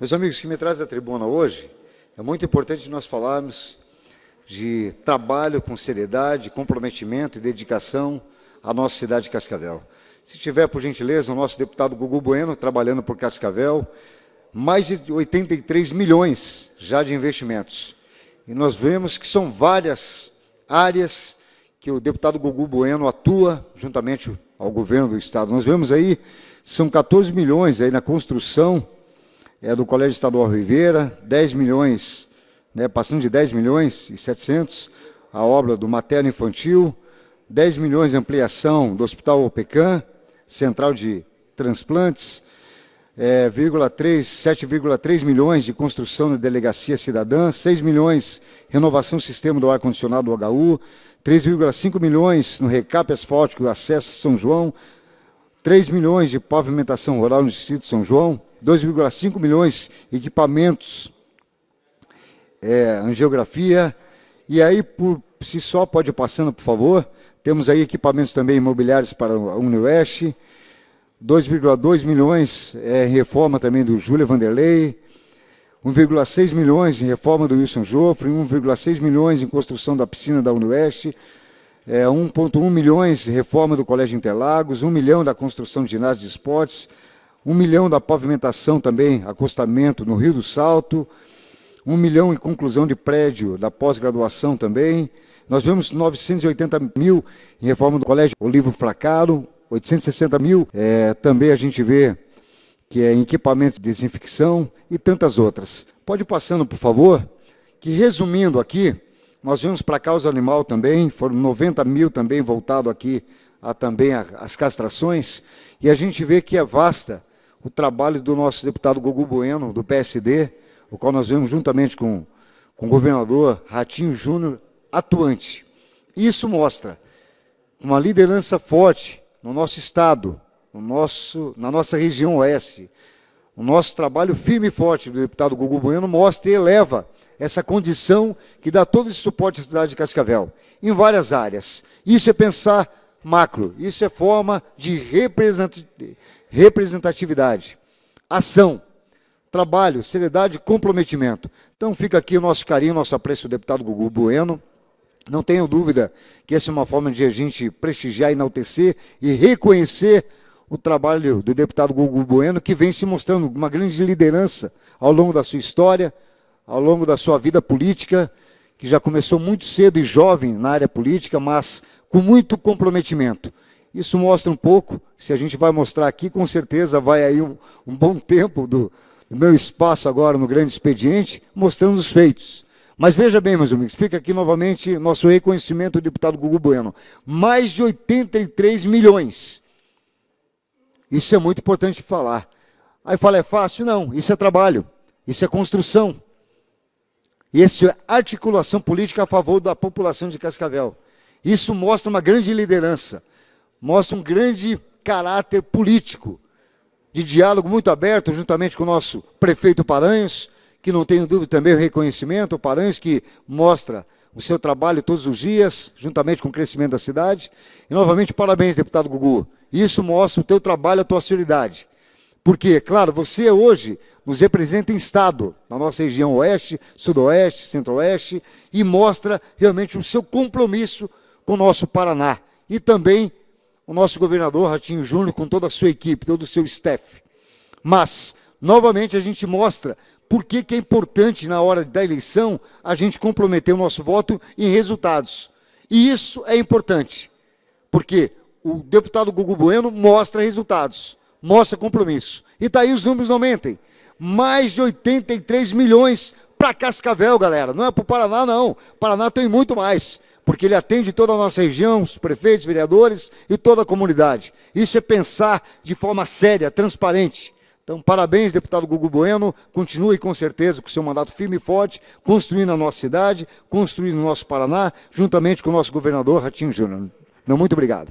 Meus amigos, que me traz à tribuna hoje, é muito importante nós falarmos de trabalho com seriedade, comprometimento e dedicação à nossa cidade de Cascavel. Se tiver, por gentileza, o nosso deputado Gugu Bueno trabalhando por Cascavel, mais de 83 milhões já de investimentos. E nós vemos que são várias áreas que o deputado Gugu Bueno atua juntamente ao governo do estado. Nós vemos aí, são 14 milhões aí na construção é, do Colégio Estadual Ribeira, 10 milhões, né, passando de 10 milhões e 700, a obra do Materno Infantil, 10 milhões de ampliação do Hospital Opecan, Central de Transplantes, é, 7,3 milhões de construção da Delegacia Cidadã, 6 milhões renovação do sistema do ar-condicionado do HU, 3,5 milhões no recape asfáltico e acesso a São João, 3 milhões de pavimentação rural no Distrito de São João, 2,5 milhões equipamentos, é, geografia e aí por si só pode ir passando, por favor. Temos aí equipamentos também imobiliários para a Unioeste, 2,2 milhões é, reforma também do Júlia Vanderlei, 1,6 milhões em reforma do Wilson Joffre, 1,6 milhões em construção da piscina da Unioeste, é, 1,1 milhões reforma do Colégio Interlagos, 1 milhão da construção de ginásio de esportes, 1 milhão da pavimentação também, acostamento no Rio do Salto, 1 milhão em conclusão de prédio da pós-graduação também. Nós vemos 980 mil em reforma do Colégio Olivo Fracaro, 860 mil é, também a gente vê que é em equipamento de desinfecção e tantas outras. Pode ir passando, por favor, que resumindo aqui, nós vimos para a causa animal também, foram 90 mil também voltado aqui a também as castrações, e a gente vê que é vasta o trabalho do nosso deputado Gugu Bueno, do PSD, o qual nós vemos juntamente com, com o governador Ratinho Júnior atuante. Isso mostra uma liderança forte no nosso estado, no nosso, na nossa região oeste, o nosso trabalho firme e forte do deputado Gugu Bueno mostra e eleva essa condição que dá todo esse suporte à cidade de Cascavel, em várias áreas. Isso é pensar macro, isso é forma de representatividade, ação, trabalho, seriedade e comprometimento. Então fica aqui o nosso carinho, nosso apreço ao deputado Gugu Bueno. Não tenho dúvida que essa é uma forma de a gente prestigiar, enaltecer e reconhecer o trabalho do deputado Gugu Bueno, que vem se mostrando uma grande liderança ao longo da sua história, ao longo da sua vida política, que já começou muito cedo e jovem na área política, mas com muito comprometimento. Isso mostra um pouco, se a gente vai mostrar aqui, com certeza vai aí um, um bom tempo do, do meu espaço agora no grande expediente, mostrando os feitos. Mas veja bem, meus amigos, fica aqui novamente nosso reconhecimento do deputado Gugu Bueno. Mais de 83 milhões isso é muito importante falar. Aí fala, é fácil? Não, isso é trabalho, isso é construção. E isso é articulação política a favor da população de Cascavel. Isso mostra uma grande liderança, mostra um grande caráter político, de diálogo muito aberto, juntamente com o nosso prefeito Paranhos, que não tenho dúvida também o reconhecimento, o Paranhos que mostra o seu trabalho todos os dias, juntamente com o crescimento da cidade. E novamente, parabéns, deputado Gugu. Isso mostra o teu trabalho, a tua seriedade. Porque, claro, você hoje nos representa em Estado, na nossa região Oeste, Sudoeste, Centro-Oeste, e mostra realmente o seu compromisso com o nosso Paraná. E também o nosso governador Ratinho Júnior, com toda a sua equipe, todo o seu staff. Mas, novamente, a gente mostra por que, que é importante, na hora da eleição, a gente comprometer o nosso voto em resultados. E isso é importante, porque o deputado Gugu Bueno mostra resultados, mostra compromisso. E daí tá os números não mentem. Mais de 83 milhões para Cascavel, galera. Não é para o Paraná, não. Paraná tem muito mais, porque ele atende toda a nossa região, os prefeitos, vereadores e toda a comunidade. Isso é pensar de forma séria, transparente. Então, parabéns, deputado Gugu Bueno. Continue com certeza com seu mandato firme e forte, construindo a nossa cidade, construindo o nosso Paraná, juntamente com o nosso governador Ratinho Júnior. Muito obrigado.